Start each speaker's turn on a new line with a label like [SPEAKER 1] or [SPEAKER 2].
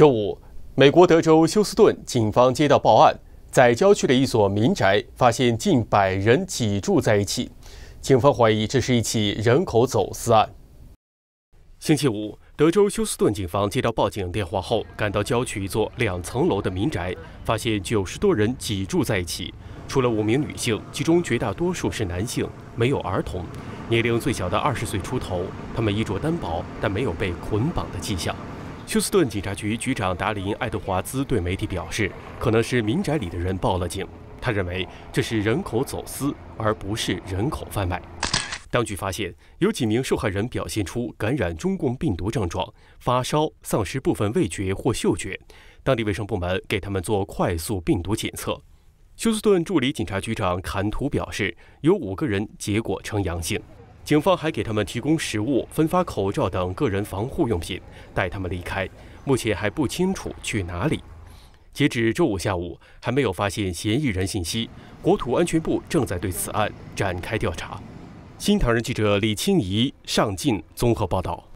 [SPEAKER 1] 周五，美国德州休斯顿警方接到报案，在郊区的一所民宅发现近百人挤住在一起，警方怀疑这是一起人口走私案。星期五，德州休斯顿警方接到报警电话后，赶到郊区一座两层楼的民宅，发现九十多人挤住在一起，除了五名女性，其中绝大多数是男性，没有儿童，年龄最小的二十岁出头，他们衣着单薄，但没有被捆绑的迹象。休斯顿警察局局长达林·爱德华兹对媒体表示，可能是民宅里的人报了警。他认为这是人口走私，而不是人口贩卖。当局发现有几名受害人表现出感染中共病毒症状，发烧、丧失部分味觉或嗅觉。当地卫生部门给他们做快速病毒检测。休斯顿助理警察局长坎图表示，有五个人结果呈阳性。警方还给他们提供食物、分发口罩等个人防护用品，带他们离开。目前还不清楚去哪里。截止周五下午，还没有发现嫌疑人信息。国土安全部正在对此案展开调查。新唐人记者李清怡、尚进综合报道。